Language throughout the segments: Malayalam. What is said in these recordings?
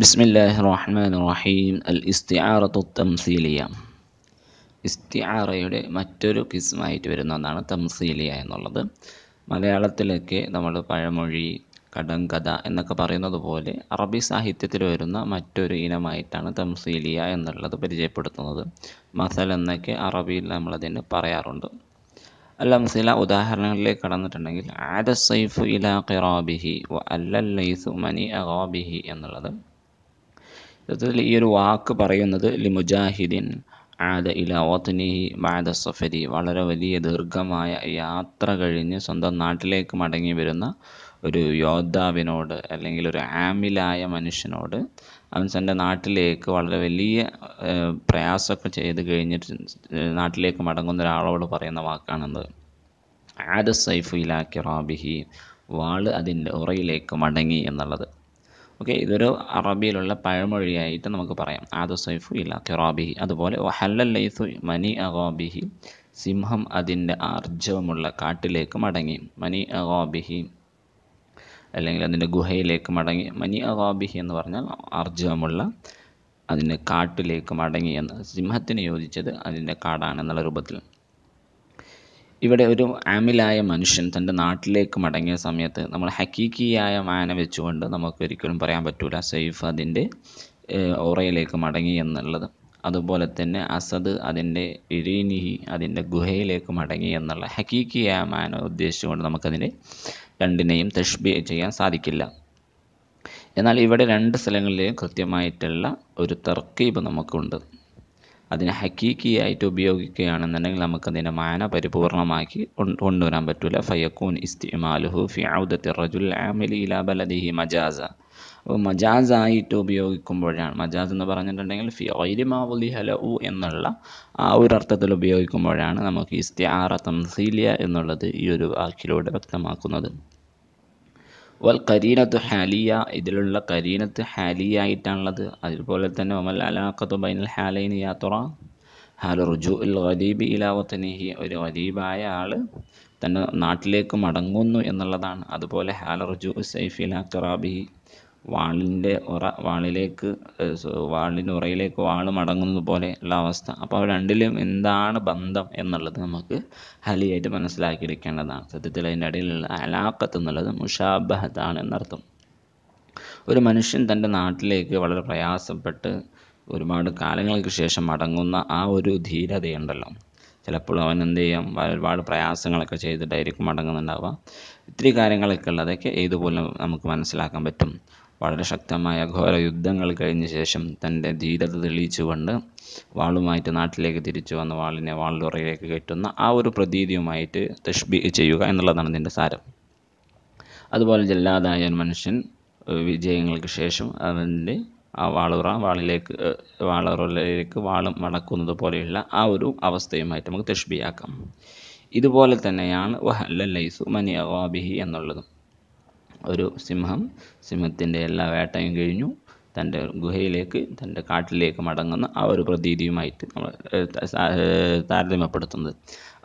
ബിസ്മില്ലാഹി റഹ്മാൻ റഹീം അൽ ഇസ്തിആറത്തു തംസീലിയ ഇസ്തിആറയുടെ മറ്റൊരു കിസ്മായിട്ട് വരുന്ന ഒന്നാണ് തംസീലിയ എന്നുള്ളത് മലയാളത്തിലൊക്കെ നമ്മൾ പഴമൊഴി കടങ്കഥ എന്നൊക്കെ പറയുന്നത് പോലെ അറബി സാഹിത്യത്തിൽ വരുന്ന മറ്റൊരു ഇനമായിട്ടാണ് തംസീലിയ എന്നുള്ളത് പരിചയപ്പെടുത്തുന്നത് മസൽ എന്നൊക്കെ അറബിയിൽ നമ്മളതിന് പറയാറുണ്ട് അല്ലാം ചില ഉദാഹരണങ്ങളിലേക്ക് കടന്നിട്ടുണ്ടെങ്കിൽ ആദ സൈഫ് ഇലാ ഖിറാബിഹി വ അല്ലൽ ലൈസു മനി അഗാബിഹി എന്നുള്ളത് യഥാർത്ഥത്തിൽ ഈ ഒരു വാക്ക് പറയുന്നത് ലി മുജാഹിദിൻ ആദ ഇല ഓത്തനിഹി മാദ സഫരി വളരെ വലിയ ദീർഘമായ യാത്ര കഴിഞ്ഞ് സ്വന്തം നാട്ടിലേക്ക് മടങ്ങി വരുന്ന ഒരു യോദ്ധാവിനോട് അല്ലെങ്കിൽ ഒരു ആമിലായ മനുഷ്യനോട് അവൻ തൻ്റെ നാട്ടിലേക്ക് വളരെ വലിയ പ്രയാസമൊക്കെ ചെയ്ത് കഴിഞ്ഞിട്ട് നാട്ടിലേക്ക് മടങ്ങുന്ന ഒരാളോട് പറയുന്ന വാക്കാണെന്ന് ആദ സൈഫു ഇലാ കിറാബിഹി വാള് അതിൻ്റെ ഉറയിലേക്ക് മടങ്ങി എന്നുള്ളത് ഓക്കെ ഇതൊരു അറബിയിലുള്ള പഴമൊഴിയായിട്ട് നമുക്ക് പറയാം ആദു സൈഫു ഇല്ല കിറാബിഹി അതുപോലെ ഹല്ലൈഫു മനി അഗോബിഹി സിംഹം അതിൻ്റെ ആർജവമുള്ള കാട്ടിലേക്ക് മടങ്ങി മനി അഗോബിഹി അല്ലെങ്കിൽ അതിൻ്റെ ഗുഹയിലേക്ക് മടങ്ങി മനി അഗോബിഹി എന്ന് പറഞ്ഞാൽ ആർജവമുള്ള അതിൻ്റെ കാട്ടിലേക്ക് മടങ്ങി എന്ന് സിംഹത്തിന് യോജിച്ചത് അതിൻ്റെ എന്നുള്ള രൂപത്തിൽ ഇവിടെ ഒരു അമിലായ മനുഷ്യൻ തൻ്റെ നാട്ടിലേക്ക് മടങ്ങിയ സമയത്ത് നമ്മൾ ഹക്കീക്കിയായ മാന വെച്ചുകൊണ്ട് നമുക്ക് ഒരിക്കലും പറയാൻ പറ്റൂല സെയ്ഫ് അതിൻ്റെ ഓറയിലേക്ക് മടങ്ങി എന്നുള്ളത് അതുപോലെ തന്നെ അസദ് അതിൻ്റെ ഇരീനിഹി അതിൻ്റെ ഗുഹയിലേക്ക് മടങ്ങി എന്നുള്ള ഹക്കീക്കിയായ മാന ഉദ്ദേശിച്ചുകൊണ്ട് നമുക്കതിനെ രണ്ടിനെയും തഷ്ബി ചെയ്യാൻ സാധിക്കില്ല എന്നാൽ ഇവിടെ രണ്ട് സ്ഥലങ്ങളിലെയും കൃത്യമായിട്ടുള്ള ഒരു തർക്കീബ് നമുക്കുണ്ട് അതിനെ ഹക്കീക്കിയായിട്ട് ഉപയോഗിക്കുകയാണെന്നുണ്ടെങ്കിൽ നമുക്കതിൻ്റെ മാന പരിപൂർണമാക്കി കൊണ്ടുവരാൻ പറ്റില്ല ഫയക്കൂൻ ഇസ്തിമാലുഹു ഫിയാദത്തി റജുൽ ആമിലി ഇലാ ബലദിഹി മജാസ അപ്പോൾ മജാസായിട്ട് ഉപയോഗിക്കുമ്പോഴാണ് മജാസ് എന്ന് പറഞ്ഞിട്ടുണ്ടെങ്കിൽ ഫി ഹല ഉ എന്നുള്ള ആ ഒരു അർത്ഥത്തിൽ ഉപയോഗിക്കുമ്പോഴാണ് നമുക്ക് ഇസ്തിആറ തംസീലിയ എന്നുള്ളത് ഈ ഒരു വാക്കിലൂടെ വ്യക്തമാക്കുന്നത് വൽ കരീനത്ത് ഹാലിയ ഇതിലുള്ള കരീനത്ത് ഹാലിയ ആയിട്ടാണുള്ളത് അതുപോലെ തന്നെ ഒമൽ അലാഖത്തു ബൈനൽ ഹാലൈൻ യാത്ര ഹാൽ റുജു ഇൽ ഖരീബി ഇലാവത്തനിഹി ഒരു ഖരീബായ ആൾ തന്നെ നാട്ടിലേക്ക് മടങ്ങുന്നു എന്നുള്ളതാണ് അതുപോലെ ഹാൽ റുജു സൈഫ് ഇലാ കറാബിഹി വാളിൻ്റെ ഉറ വാളിലേക്ക് വാളിൻ്റെ ഉറയിലേക്ക് വാൾ മടങ്ങുന്നത് പോലെ ഉള്ള അവസ്ഥ അപ്പോൾ അവ രണ്ടിലും എന്താണ് ബന്ധം എന്നുള്ളത് നമുക്ക് ഹലിയായിട്ട് മനസ്സിലാക്കിയെടുക്കേണ്ടതാണ് സത്യത്തിൽ അതിൻ്റെ ഇടയിലുള്ള അലാക്കത്ത് എന്നുള്ളത് മുഷാബഹത്താണ് എന്നർത്ഥം ഒരു മനുഷ്യൻ തൻ്റെ നാട്ടിലേക്ക് വളരെ പ്രയാസപ്പെട്ട് ഒരുപാട് കാലങ്ങൾക്ക് ശേഷം മടങ്ങുന്ന ആ ഒരു ധീരതയുണ്ടല്ലോ ചിലപ്പോൾ അവൻ എന്ത് ചെയ്യും ഒരുപാട് പ്രയാസങ്ങളൊക്കെ ചെയ്തിട്ടായിരിക്കും മടങ്ങുന്നുണ്ടാവുക ഇത്തിരി കാര്യങ്ങളൊക്കെ ഉള്ളതൊക്കെ ഇതുപോലെ നമുക്ക് മനസ്സിലാക്കാൻ പറ്റും വളരെ ശക്തമായ ഘോര യുദ്ധങ്ങൾ കഴിഞ്ഞ ശേഷം തൻ്റെ ധീരത തെളിയിച്ചുകൊണ്ട് വാളുമായിട്ട് നാട്ടിലേക്ക് തിരിച്ചു വന്ന വാളിനെ വാളിലുറയിലേക്ക് കയറ്റുന്ന ആ ഒരു പ്രതീതിയുമായിട്ട് തഷ്ബി ചെയ്യുക എന്നുള്ളതാണ് ഇതിൻ്റെ സാരം അതുപോലെ ജല്ലാതായ മനുഷ്യൻ വിജയങ്ങൾക്ക് ശേഷം അവൻ്റെ ആ വാളുറ വാളിലേക്ക് വാളുറയിലേക്ക് വാളും മടക്കുന്നത് പോലെയുള്ള ആ ഒരു അവസ്ഥയുമായിട്ട് നമുക്ക് തഷ്ബിയാക്കാം ഇതുപോലെ തന്നെയാണ് വഹല്ല ലൈസു മനി അവാബിഹി എന്നുള്ളതും ഒരു സിംഹം സിംഹത്തിൻ്റെ എല്ലാ വേട്ടയും കഴിഞ്ഞു തൻ്റെ ഗുഹയിലേക്ക് തൻ്റെ കാട്ടിലേക്ക് മടങ്ങുന്ന ആ ഒരു പ്രതീതിയുമായിട്ട് നമ്മൾ താരതമ്യപ്പെടുത്തുന്നത്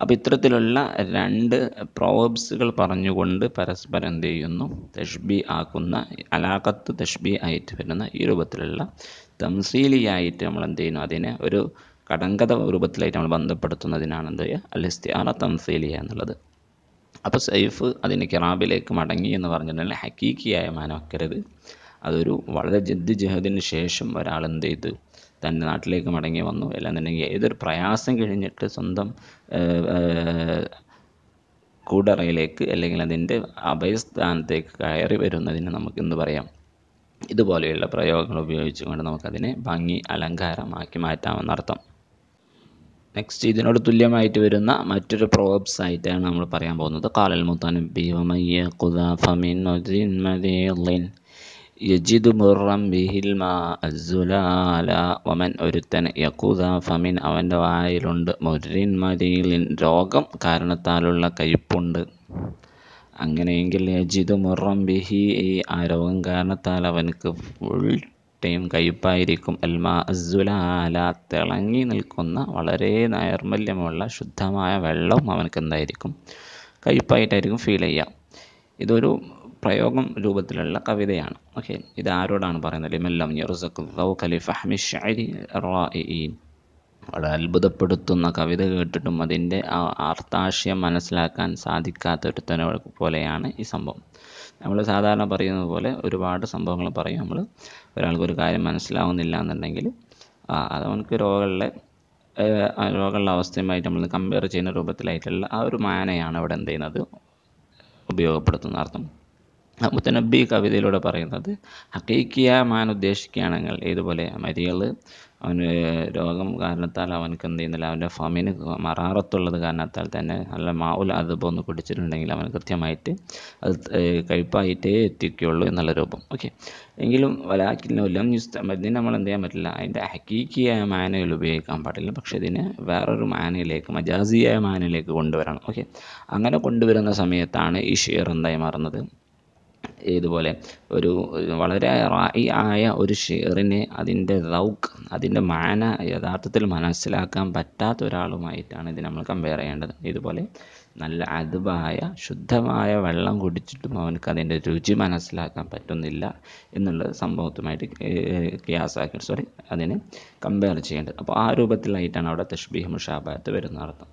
അപ്പം ഇത്തരത്തിലുള്ള രണ്ട് പ്രോബ്സുകൾ പറഞ്ഞുകൊണ്ട് പരസ്പരം എന്ത് ചെയ്യുന്നു തഷ്ബി ആക്കുന്ന അലാഖത്ത് തഷ്ബി ആയിട്ട് വരുന്ന ഈ രൂപത്തിലുള്ള തംസീലിയായിട്ട് നമ്മൾ എന്ത് ചെയ്യുന്നു അതിനെ ഒരു കടങ്കഥ രൂപത്തിലായിട്ട് നമ്മൾ ബന്ധപ്പെടുത്തുന്നതിനാണ് എന്ത് ചെയ്യുക അലിസ്തിയാറ തംസീലിയ എന്നുള്ളത് അപ്പോൾ സൈഫ് അതിന് കിറാബിലേക്ക് മടങ്ങി എന്ന് പറഞ്ഞിട്ടുണ്ടെങ്കിൽ ഹക്കീക്കിയായ മാനമാക്കരുത് അതൊരു വളരെ ജദ്ദ് ജഹദിന് ശേഷം ഒരാൾ എന്ത് ചെയ്തു തൻ്റെ നാട്ടിലേക്ക് മടങ്ങി വന്നു അല്ലാന്നുണ്ടെങ്കിൽ ഏതൊരു പ്രയാസം കഴിഞ്ഞിട്ട് സ്വന്തം കൂടറയിലേക്ക് അല്ലെങ്കിൽ അതിൻ്റെ അഭയസ്ഥാനത്തേക്ക് കയറി വരുന്നതിന് നമുക്കെന്ത് പറയാം ഇതുപോലെയുള്ള പ്രയോഗങ്ങൾ ഉപയോഗിച്ചുകൊണ്ട് നമുക്കതിനെ ഭംഗി അലങ്കാരമാക്കി മാറ്റാമെന്നർത്ഥം നെക്സ്റ്റ് ഇതിനോട് തുല്യമായിട്ട് വരുന്ന മറ്റൊരു പ്രോബ്സ് ആയിട്ടാണ് നമ്മൾ പറയാൻ പോകുന്നത് കാലൽ മുത്തനബി യജിദു മുറം ബിഹിൽ മാ അസുലാല വമൻ ഒരുത്തൻ യഖുദാ ഫമിൻ അവൻ്റെ വായിലുണ്ട് മുരിൻ മരീലിൻ രോഗം കാരണത്താലുള്ള കയ്പുണ്ട് അങ്ങനെയെങ്കിൽ യജിദു മുറം ബിഹി ആ രോഗം കാരണത്താൽ അവനക്ക് ഫുൾ ചിട്ടയും കയ്പായിരിക്കും അൽമാ അസുലാല തിളങ്ങി നിൽക്കുന്ന വളരെ നൈർമല്യമുള്ള ശുദ്ധമായ വെള്ളം അവനക്ക് എന്തായിരിക്കും കയ്പായിട്ടായിരിക്കും ഫീൽ ചെയ്യുക ഇതൊരു പ്രയോഗം രൂപത്തിലുള്ള കവിതയാണ് ഓക്കെ ഇത് ആരോടാണ് പറയുന്നത് ലിമല്ലം ഫഹ്മി ഫഹമി ഷാരി വളരെ അത്ഭുതപ്പെടുത്തുന്ന കവിത കേട്ടിട്ടും അതിൻ്റെ ആ അർത്ഥാശയം മനസ്സിലാക്കാൻ സാധിക്കാത്തൊരുത്തനെ പോലെയാണ് ഈ സംഭവം നമ്മൾ സാധാരണ പറയുന്നത് പോലെ ഒരുപാട് സംഭവങ്ങൾ പറയും നമ്മൾ ഒരാൾക്കൊരു കാര്യം മനസ്സിലാവുന്നില്ല എന്നുണ്ടെങ്കിൽ അത് നമുക്ക് രോഗങ്ങളിലെ രോഗങ്ങളുടെ അവസ്ഥയുമായിട്ട് നമ്മൾ കമ്പയർ ചെയ്യുന്ന രൂപത്തിലായിട്ടുള്ള ആ ഒരു മാനയാണ് അവിടെ എന്ത് ചെയ്യുന്നത് ഉപയോഗപ്പെടുത്തുന്ന അർത്ഥം മുത്തനബി കവിതയിലൂടെ പറയുന്നത് ഹക്കീക്കിയാമാൻ ഉദ്ദേശിക്കുകയാണെങ്കിൽ ഇതുപോലെ മരിയൽ അവന് രോഗം കാരണത്താൽ അവനക്ക് എന്ത് ചെയ്യുന്നില്ല അവൻ്റെ ഫമിന് മറാറത്തുള്ളത് കാരണത്താൽ തന്നെ നല്ല മാവുൽ അദബ് ഒന്ന് കുടിച്ചിട്ടുണ്ടെങ്കിൽ അവൻ കൃത്യമായിട്ട് അത് കഴിപ്പായിട്ടേ എത്തിക്കുകയുള്ളൂ എന്നുള്ള രൂപം ഓക്കെ എങ്കിലും വലാക്കില്ലം ഇതിന് നമ്മൾ എന്ത് ചെയ്യാൻ പറ്റില്ല അതിൻ്റെ ഹക്കീക്കിയായ മാനയിൽ ഉപയോഗിക്കാൻ പാടില്ല പക്ഷേ ഇതിനെ വേറൊരു മാനയിലേക്ക് മജാസിയായ മാനയിലേക്ക് കൊണ്ടുവരണം ഓക്കെ അങ്ങനെ കൊണ്ടുവരുന്ന സമയത്താണ് ഈ ഷെയർ എന്തായി മാറുന്നത് ഇതുപോലെ ഒരു വളരെ റായി ആയ ഒരു ഷെയറിനെ അതിൻ്റെ റൗക്ക് അതിൻ്റെ മാന യഥാർത്ഥത്തിൽ മനസ്സിലാക്കാൻ പറ്റാത്ത ഒരാളുമായിട്ടാണ് ഇത് നമ്മൾ കമ്പയർ ചെയ്യേണ്ടത് ഇതുപോലെ നല്ല അതുവായ ശുദ്ധമായ വെള്ളം കുടിച്ചിട്ടും അവനക്ക് അതിൻ്റെ രുചി മനസ്സിലാക്കാൻ പറ്റുന്നില്ല എന്നുള്ള സംഭവത്തുമായിട്ട് ഗ്യാസാക്കി സോറി അതിനെ കമ്പയർ ചെയ്യേണ്ടത് അപ്പോൾ ആ രൂപത്തിലായിട്ടാണ് അവിടെ തഷ്ബീഹ് മുഷാബാത്ത് വരുന്ന അർത്ഥം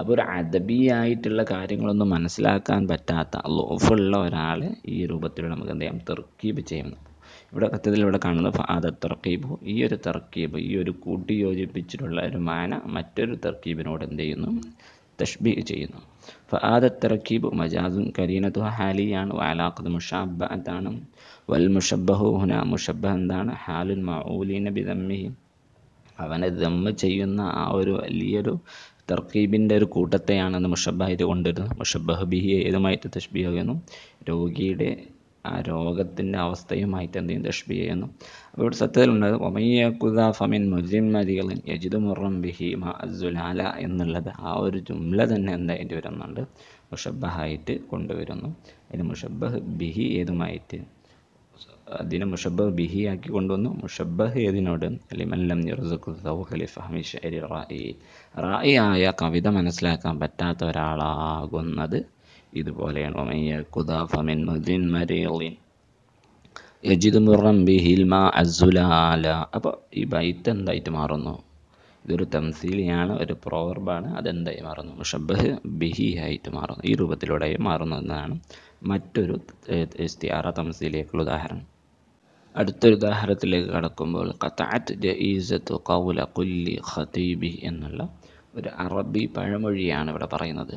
അപ്പോൾ ഒരു അദബിയായിട്ടുള്ള കാര്യങ്ങളൊന്നും മനസ്സിലാക്കാൻ പറ്റാത്ത ലോഫുള്ള ഒരാൾ ഈ രൂപത്തിൽ നമുക്ക് എന്ത് ചെയ്യാം തെർക്കീബ് ചെയ്യുന്നു ഇവിടെ സത്യത്തിൽ ഇവിടെ കാണുന്നത് ഫാദർ തെർക്കീബ് ഈ ഒരു തെർക്കീബ് ഈ ഒരു യോജിപ്പിച്ചിട്ടുള്ള ഒരു മാന മറ്റൊരു തെർക്കീബിനോട് എന്ത് ചെയ്യുന്നു തഷ്ബി ചെയ്യുന്നു ഫാദ തർക്കീബ് മജാദും കരീനതു ഹാലിയാണ് വാലാഖത് മുഷാബ വൽ മുഷബ്ബഹു ഹുന മുഷബ എന്താണ് ഹാലുൻ മൗലീന ബിദമ്മിഹി അവനെ ദമ്മ ചെയ്യുന്ന ആ ഒരു വലിയൊരു തർക്കീബിൻ്റെ ഒരു കൂട്ടത്തെയാണ് മുഷബ്ബഹ് ഇത് കൊണ്ടുവരുന്നത് മുഷബ്ബഹ് ബിഹി ഏതുമായിട്ട് തഷ്ബീഹ് ചെയ്യുന്നു രോഗിയുടെ ആ രോഗത്തിൻ്റെ അവസ്ഥയുമായിട്ട് എന്ത് ചെയ്യും തഷ്ബി ചെയ്യുന്നു അപ്പോൾ ഇവിടെ സത്യത്തിലുണ്ടായത് ഒമയ്യക്കുദ ഫമിൻ മുജിമ്മരികളിൻ യജിദു മുറം ബിഹി മാ അസുലാല എന്നുള്ളത് ആ ഒരു ജുംല തന്നെ എന്തായിട്ട് വരുന്നുണ്ട് ആയിട്ട് കൊണ്ടുവരുന്നു അതിന് മുഷബ്ബഹ് ബിഹി ഏതുമായിട്ട് അതിനെ മുഷബ് ബിഹി ആക്കി കൊണ്ടുവന്നു മുഷബഹ് ഏതിനോട് ലിമല്ലം റായി ആയ കവിത മനസ്സിലാക്കാൻ പറ്റാത്ത ഒരാളാകുന്നത് ഇതുപോലെയാണ് അപ്പോൾ ഈ ബൈത്ത് എന്തായിട്ട് മാറുന്നു ഇതൊരു തംസീലിയാണ് ഒരു പ്രോവർബാണ് അതെന്തായി മാറുന്നു മുഷബഹ് ബിഹി ആയിട്ട് മാറുന്നു ഈ രൂപത്തിലൂടെ മാറുന്നു എന്നാണ് മറ്റൊരു ഇസ്തിയാറ തമസിലേക്കുള്ള ഉദാഹരണം അടുത്തൊരു ഉദാഹരണത്തിലേക്ക് കടക്കുമ്പോൾ ഖത്താറ്റ് കുല്ലി ഖതീബി എന്നുള്ള ഒരു അറബി പഴമൊഴിയാണ് ഇവിടെ പറയുന്നത്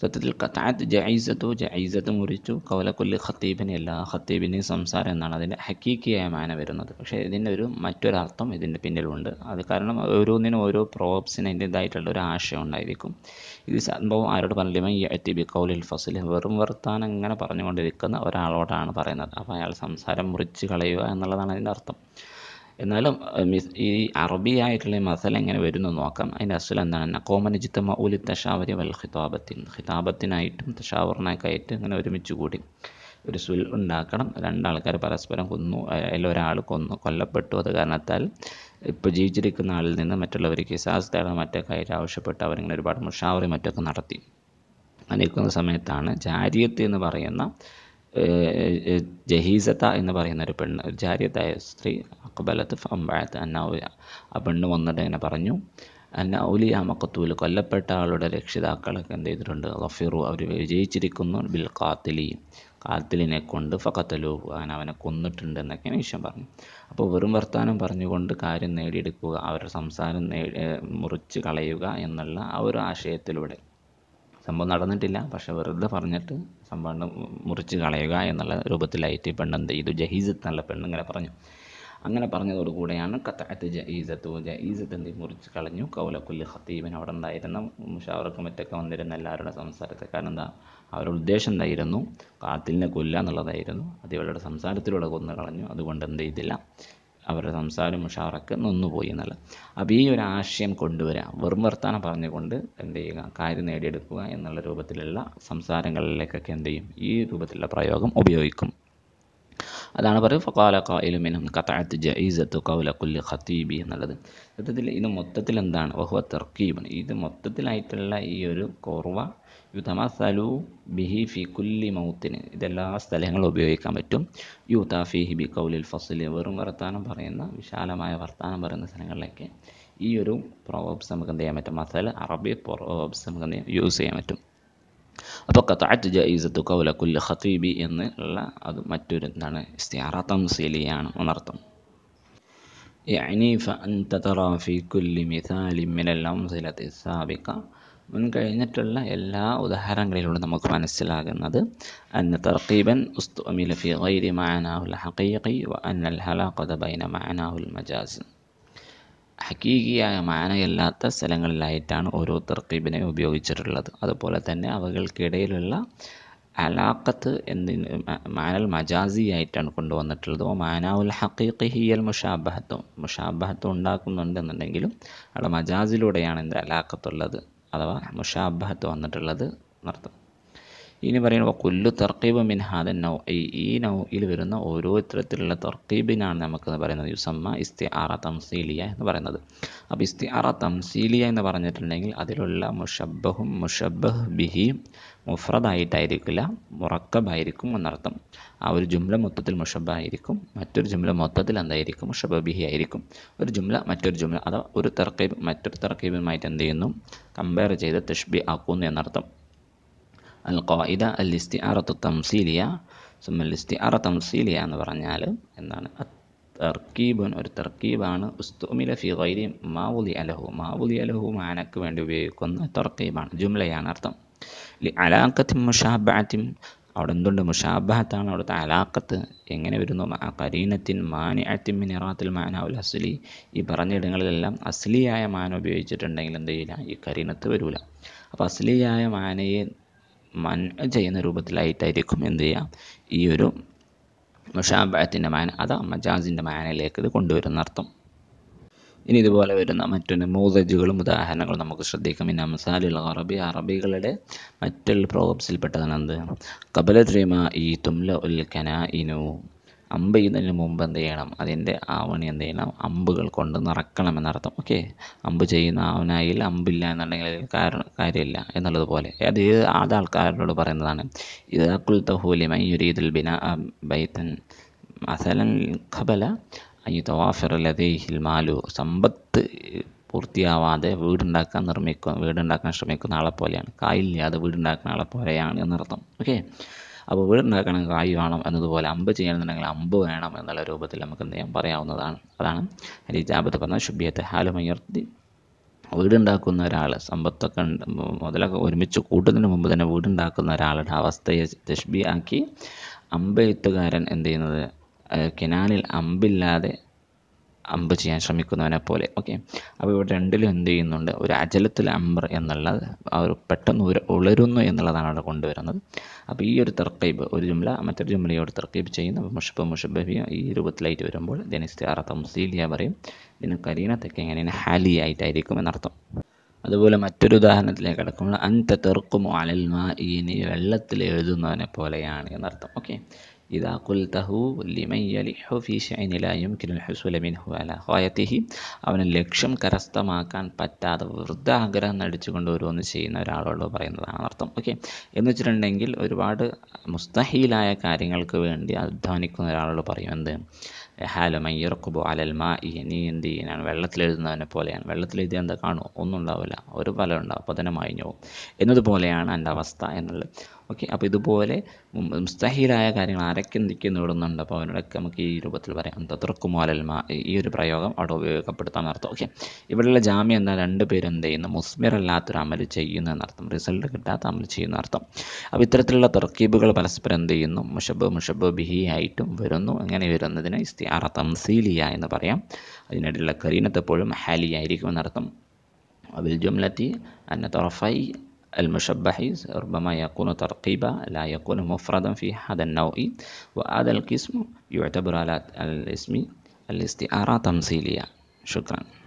സത്യത്തിൽ കത്താത്ത് ജൈസത്തു ജൈസത്ത് മുറിച്ചു കവലക്കൊല്ലി ഖത്തീബിനെ എല്ലാ ഖത്തീബിൻ്റെയും സംസാരം എന്നാണ് അതിൻ്റെ ഹക്കീക്കിയായ മാന വരുന്നത് പക്ഷേ ഇതിൻ്റെ ഒരു മറ്റൊരർത്ഥം ഇതിൻ്റെ പിന്നിലുണ്ട് അത് കാരണം ഓരോന്നിനും ഓരോ പ്രോബ്സിന് അതിൻ്റെതായിട്ടുള്ള ഒരു ആശയം ഉണ്ടായിരിക്കും ഇത് സംഭവം ആരോട് പറഞ്ഞില്ല ഈ ബി കൗലിൽ ഫസൽ വെറും വെറുത്താൻ അങ്ങനെ പറഞ്ഞുകൊണ്ടിരിക്കുന്ന ഒരാളോടാണ് പറയുന്നത് അപ്പോൾ അയാൾ സംസാരം മുറിച്ച് കളയുക എന്നുള്ളതാണ് അതിൻ്റെ അർത്ഥം എന്നാലും ഈ അറബി ആയിട്ടുള്ള മസൽ എങ്ങനെ വരുന്നു നോക്കാം അതിൻ്റെ അസൽ എന്താണ് നക്കോമനുജിത്തമ ഉലി തഷാവരി വൽ ഖിതാബത്തിൻ ഖിതാബത്തിനായിട്ടും തഷാവറിനൊക്കെയായിട്ട് അങ്ങനെ ഒരുമിച്ച് കൂടി ഒരു സുൽ ഉണ്ടാക്കണം രണ്ടാൾക്കാർ പരസ്പരം കൊന്നു ഒരാൾ കൊന്നു കൊല്ലപ്പെട്ടു അത് കാരണത്താൽ ഇപ്പോൾ ജീവിച്ചിരിക്കുന്ന ആളിൽ നിന്ന് മറ്റുള്ളവർക്ക് സാസ് തേടാൻ മറ്റൊക്കെ ആയിട്ട് ആവശ്യപ്പെട്ട് അവരിങ്ങനെ ഒരുപാട് മുഷാവറി മറ്റൊക്കെ നടത്തി അനിക്കുന്ന സമയത്താണ് ജാരിയത്ത് എന്ന് പറയുന്ന ജഹീസത്ത എന്ന് പറയുന്ന ഒരു പെണ്ണ് ഒരു ജാരിയത്തായ സ്ത്രീ അക്ബലത്ത് ഫംബാത്ത് അന്നാവുല ആ പെണ്ണ് വന്നിട്ട് ഇങ്ങനെ പറഞ്ഞു അന്നാവുലി ആ മക്കത്തൂല് കൊല്ലപ്പെട്ട ആളുടെ രക്ഷിതാക്കളൊക്കെ എന്ത് ചെയ്തിട്ടുണ്ട് റഫീറു അവർ വിജയിച്ചിരിക്കുന്നു ബിൽ കാത്തിലി കാത്തിലിനെ കൊണ്ട് ഫക്കത്തലു അങ്ങനെ അവനെ കൊന്നിട്ടുണ്ട് എന്നൊക്കെയാണ് വിഷയം പറഞ്ഞു അപ്പോൾ വെറും വർത്തമാനം പറഞ്ഞുകൊണ്ട് കാര്യം നേടിയെടുക്കുക അവരുടെ സംസാരം മുറിച്ച് കളയുക എന്നുള്ള ആ ഒരു ആശയത്തിലൂടെ സംഭവം നടന്നിട്ടില്ല പക്ഷെ വെറുതെ പറഞ്ഞിട്ട് സംഭവം മുറിച്ച് കളയുക എന്നുള്ള രൂപത്തിലായിട്ട് പെണ്ണെന്ത് ചെയ്തു ജഹീസത്ത് എന്നുള്ള പെണ്ണിങ്ങനെ പറഞ്ഞു അങ്ങനെ പറഞ്ഞതോടുകൂടെയാണ് കത്താത്ത് ജഈസത്തു ജഹീസത്ത് എന്ത് മുറിച്ച് കളഞ്ഞു കൗലക്കുല്ലി ഹത്തീബൻ അവിടെ ഉണ്ടായിരുന്ന മുഷാവർക്കും മറ്റൊക്കെ വന്നിരുന്ന എല്ലാവരുടെ സംസാരത്തെ കാരണം എന്താ അവരുടെ ഉദ്ദേശം എന്തായിരുന്നു കാത്തിലിനെ കൊല്ലുക എന്നുള്ളതായിരുന്നു അത് ഇവരുടെ സംസാരത്തിലൂടെ കൊന്നു കളഞ്ഞു അതുകൊണ്ട് എന്ത് ചെയ്തില്ല അവരുടെ സംസാരം ഉഷാറൊക്കെ നിന്നുപോയി എന്നുള്ളത് അപ്പോൾ ഈ ഒരു ആശയം കൊണ്ടുവരിക വെറും വർത്താനം പറഞ്ഞുകൊണ്ട് എന്ത് ചെയ്യുക കാര്യം നേടിയെടുക്കുക എന്നുള്ള രൂപത്തിലുള്ള സംസാരങ്ങളിലേക്കൊക്കെ എന്ത് ചെയ്യും ഈ രൂപത്തിലുള്ള പ്രയോഗം ഉപയോഗിക്കും അതാണ് പറയുക ഫക്കാല കായലുമിനും കത്താഴത്ത് ജയ്സത്ത് കൗല കുല്ല് ഖത്തീബി എന്നുള്ളത് സത്യത്തിൽ ഇത് മൊത്തത്തിൽ എന്താണ് വഹുവ തെർക്കീബ് ഇത് മൊത്തത്തിലായിട്ടുള്ള ഈ ഒരു കോർവ യുതമസലു ബിഹി ഫി കുല്ലി മൗത്തിന് ഇതെല്ലാ സ്ഥലങ്ങളും ഉപയോഗിക്കാൻ പറ്റും യൂതാ ഫിഹി ബി കൗലിൽ ഫസലി വെറും വർത്താനം പറയുന്ന വിശാലമായ വർത്താനം പറയുന്ന സ്ഥലങ്ങളിലേക്ക് ഈ ഒരു പ്രൊവേബ്സ് നമുക്ക് എന്ത് ചെയ്യാൻ പറ്റും മസാല അറബി പ്രൊവേബ്സ് നമുക്ക് യൂസ് ചെയ്യാൻ പറ്റും അപ്പോൾ കത്താറ്റ് ജൈസത്തു കൗല കുല്ല ഖത്തീബി എന്നുള്ള അത് മറ്റൊരു എന്താണ് ഇസ്തിയാറ തംസീലിയാണ് ഒന്നർത്ഥം يعني فأنت ترى في كل مثال من الأمثلة السابقة മുൻ കഴിഞ്ഞിട്ടുള്ള എല്ലാ ഉദാഹരണങ്ങളിലൂടെ നമുക്ക് മനസ്സിലാകുന്നത് അന്ന തർക്കീബൻ ഉസ്തുഅമില ഫി ഗൈരി മാനാഹുൽ ഹഖീഖി വ അന്നൽ ഹലാഖത ബൈന മാനാഹുൽ മജാസ് ഹക്കീകിയായ മാനയല്ലാത്ത സ്ഥലങ്ങളിലായിട്ടാണ് ഓരോ തർക്കീബിനെ ഉപയോഗിച്ചിട്ടുള്ളത് അതുപോലെ തന്നെ അവകൾക്കിടയിലുള്ള അലാഖത്ത് എന്നിന് മാനൽ ആയിട്ടാണ് കൊണ്ടുവന്നിട്ടുള്ളത് മാനാവുൽ ഹക്കീഖി ഹിയൽ മുഷാബഹത്തും മുഷാബഹത്തും ഉണ്ടാക്കുന്നുണ്ടെന്നുണ്ടെങ്കിലും അവിടെ മജാസിലൂടെയാണ് എൻ്റെ അലാഖത്തുള്ളത് അഥവാ മുഷാബഹത്ത് വന്നിട്ടുള്ളത് നടത്തും ഇനി പറയുന്നത് കൊല്ലു തർക്കീബ് മിൻ ഹാദൻ നൗ ഈ നൗയിൽ വരുന്ന ഓരോ തരത്തിലുള്ള തർക്കീബിനാണ് എന്ന് പറയുന്നത് യുസമ്മ ഇസ്തി ആറ തംസീലിയ എന്ന് പറയുന്നത് അപ്പോൾ ഇസ്തി ആറ തംസീലിയ എന്ന് പറഞ്ഞിട്ടുണ്ടെങ്കിൽ അതിലുള്ള മുഷബഹും മുഷബഹ് ബിഹിയും മുഫ്രദായിട്ടായിരിക്കില്ല മുറക്കബായിരിക്കും എന്നർത്ഥം ആ ഒരു ജുംല മൊത്തത്തിൽ മുഷബായിരിക്കും മറ്റൊരു ജുംല മൊത്തത്തിൽ എന്തായിരിക്കും ബിഹി ആയിരിക്കും ഒരു ജുംല മറ്റൊരു ജുംല അഥവാ ഒരു തർക്കീബ് മറ്റൊരു തർക്കീബുമായിട്ട് എന്ത് ചെയ്യുന്നു കമ്പയർ ചെയ്ത് തഷ്ബി ആക്കുന്നു എന്നർത്ഥം അൽ القاعدة തംസീലിയ التمثيلية ثم الاستعارة തംസീലിയ എന്ന് പറഞ്ഞാൽ എന്താണ് തർക്കീബൻ ഒരു തർക്കീബാണ് ഉസ്തുമില ഫി ഗൈരി മാവുലി അലഹു മാവുലി അലഹു മാനക്ക് വേണ്ടി ഉപയോഗിക്കുന്ന തർക്കീബാണ് ജുംലയാണ് അർത്ഥം ലി അലാക്കത്തും മുഷാബാറ്റും അവിടെ എന്തുണ്ട് മുഷാബാത്താണ് അവിടുത്തെ അലാക്കത്ത് എങ്ങനെ വരുന്നു കരീനത്തിൻ മാനി അത്തിമിൻ ഇറാത്തിൽ മാനാവുൽ അസ്ലി ഈ പറഞ്ഞയിടങ്ങളിലെല്ലാം അസ്ലിയായ മാന ഉപയോഗിച്ചിട്ടുണ്ടെങ്കിൽ എന്ത് ചെയ്യില്ല ഈ കരീനത്ത് വരില്ല അപ്പോൾ അസ്ലിയായ മാനയെ മൻ ചെയ്യുന്ന രൂപത്തിലായിട്ടായിരിക്കും എന്ത് ചെയ്യുക ഈ ഒരു മുഷാബത്തിൻ്റെ മാന അതാ മജാസിൻ്റെ മാനയിലേക്ക് ഇത് കൊണ്ടുവരുന്ന അർത്ഥം ഇനി ഇതുപോലെ വരുന്ന മറ്റു മൂതജുകളും ഉദാഹരണങ്ങളും നമുക്ക് ശ്രദ്ധിക്കാം ഇനി അംസാലിൽ അറബി അറബികളുടെ മറ്റുള്ള പ്രോബ്സിൽപ്പെട്ടതാണ് എന്ത് കബല ഈ തുംല ഉൽ കന ഇനു അമ്പ് ചെയ്യുന്നതിന് മുമ്പ് എന്ത് ചെയ്യണം അതിൻ്റെ ആവണി എന്ത് ചെയ്യണം അമ്പുകൾ കൊണ്ട് നിറക്കണം എന്നർത്ഥം ഓക്കെ അമ്പ് ചെയ്യുന്ന ആവനായിൽ അമ്പില്ല എന്നുണ്ടെങ്കിൽ അതിൽ കാരണം കാര്യമില്ല എന്നുള്ളതുപോലെ അത് അത് ആൾക്കാരോട് പറയുന്നതാണ് ഇതാക്കുൽ തഹൂലിമൈ യുരീദുൽ ബിന ബൈത്തൻ അസലൻ ഖബല ഈ തവാഫിർ ലതേഹിൽ മാലു സമ്പത്ത് പൂർത്തിയാവാതെ വീടുണ്ടാക്കാൻ നിർമ്മിക്കുക വീടുണ്ടാക്കാൻ ശ്രമിക്കുന്ന ആളെപ്പോലെയാണ് പോലെയാണ് കായില്ലാതെ വീടുണ്ടാക്കുന്ന ആളെപ്പോലെയാണ് പോലെയാണ് എന്നർത്ഥം ഓക്കെ അപ്പോൾ വീടുണ്ടാക്കണമെങ്കിൽ കായ് വേണം എന്നതുപോലെ അമ്പ് ചെയ്യണമെന്നുണ്ടെങ്കിൽ അമ്പ് വേണം എന്നുള്ള രൂപത്തിൽ നമുക്ക് എന്ത് ചെയ്യാം പറയാവുന്നതാണ് അതാണ് അലിജാബത്ത് പറഞ്ഞ ശുഭ്യത്തെ ഹാലമയർത്തി വീടുണ്ടാക്കുന്ന ഒരാൾ സമ്പത്തൊക്കെ മുതലൊക്കെ ഒരുമിച്ച് കൂട്ടുന്നതിന് മുമ്പ് തന്നെ വീടുണ്ടാക്കുന്ന ഒരാളുടെ അവസ്ഥയെ തഷ്ബിയാക്കി അമ്പെഴുത്തുകാരൻ എന്ത് ചെയ്യുന്നത് കിനാലിൽ അമ്പില്ലാതെ അമ്പ് ചെയ്യാൻ ശ്രമിക്കുന്നവനെ പോലെ ഓക്കെ അപ്പോൾ ഇവിടെ രണ്ടിലും എന്ത് ചെയ്യുന്നുണ്ട് ഒരു അചലത്തിൽ അമ്പർ എന്നുള്ളത് അവർ പെട്ടെന്ന് ഒരു ഉളരുന്നു എന്നുള്ളതാണ് അവിടെ കൊണ്ടുവരുന്നത് അപ്പോൾ ഈ ഒരു തർക്കൈബ് ഒരു ജുംല മറ്റൊരു ജുംലയോട് തർക്കൈബ് ചെയ്യുന്നു അപ്പോൾ മുഷബ് മുഷബിയ ഈ രൂപത്തിലായിട്ട് വരുമ്പോൾ ദിനസ്റ്റാറത്തം സീലിയ പറയും ഇതിന് കരീന തെക്കെ എങ്ങനെ ഹാലി ആയിട്ടായിരിക്കും എന്നർത്ഥം അതുപോലെ മറ്റൊരു ഉദാഹരണത്തിലേക്ക് കിടക്കുമ്പോൾ അൻ തെർക്കും അലൽമാ ഈ വെള്ളത്തിൽ എഴുതുന്നവനെ പോലെയാണ് എന്നർത്ഥം ഓക്കെ إذا قلته لمن يلح في شأن لا يمكن الحصول منه على غايته അവന് ലക്ഷ്യം കരസ്ഥമാക്കാൻ പറ്റാതെ വൃദ്ധ ആഗ്രഹം നടിച്ചുകൊണ്ട് ഓരോന്ന് ചെയ്യുന്ന ഒരാളോട് പറയുന്നതാണ് അർത്ഥം ഓക്കെ എന്ന് വെച്ചിട്ടുണ്ടെങ്കിൽ ഒരുപാട് മുസ്തഹീലായ കാര്യങ്ങൾക്ക് വേണ്ടി അധ്വാനിക്കുന്ന ഒരാളോട് പറയും എന്ത് ഹാലോ മയ്യറക്കുബോ അലൽമാ ഈ നീ എന്ത് ചെയ്യാനാണ് വെള്ളത്തിലെഴുതുന്നവനെ പോലെയാണ് വെള്ളത്തിലെഴുതിയാൽ എന്താ കാണുമോ ഒന്നും ഉണ്ടാവില്ല ഒരു ഫലം ഉണ്ടാവും അപ്പോൾ തന്നെ മായിഞ്ഞു പോകും എന്നതുപോലെയാണ് എൻ്റെ അവസ്ഥ എന്നുള്ളത് ഓക്കെ അപ്പോൾ ഇതുപോലെ മുസ്തഹീലായ കാര്യങ്ങൾ ആരൊക്കെ എന്തൊക്കെ അപ്പോൾ അവരോടൊക്കെ നമുക്ക് ഈ രൂപത്തിൽ പറയാം തതൃക്കുമോലൽമ ഈ ഒരു പ്രയോഗം അവിടെ ഉപയോഗപ്പെടുത്താൻ അർത്ഥം ഓക്കെ ഇവിടെയുള്ള ജാമ്യം എന്നാൽ രണ്ട് പേരും എന്ത് ചെയ്യുന്നു മുസ്മിർ അല്ലാത്തൊരു അമൽ ചെയ്യുന്നു എന്നർത്ഥം റിസൾട്ട് കിട്ടാത്ത അമൽ ചെയ്യുന്ന അർത്ഥം അപ്പോൾ ഇത്തരത്തിലുള്ള തർക്കീബുകൾ പരസ്പരം എന്ത് ചെയ്യുന്നു മുഷബ് മുഷബ് ബിഹി ആയിട്ടും വരുന്നു അങ്ങനെ വരുന്നതിന് ഇസ്തിയാറ തംസീലിയ എന്ന് പറയാം അതിനിടയിലുള്ള കരീനത്തെപ്പോഴും ഹാലിയായിരിക്കും എന്നർത്ഥം وبالجملة അന്ന طرفي المشبح ربما يكون ترقيبا لا يكون مفردا في هذا النوع وهذا القسم يعتبر على الاسم الاستعارة تمثيلية شكرا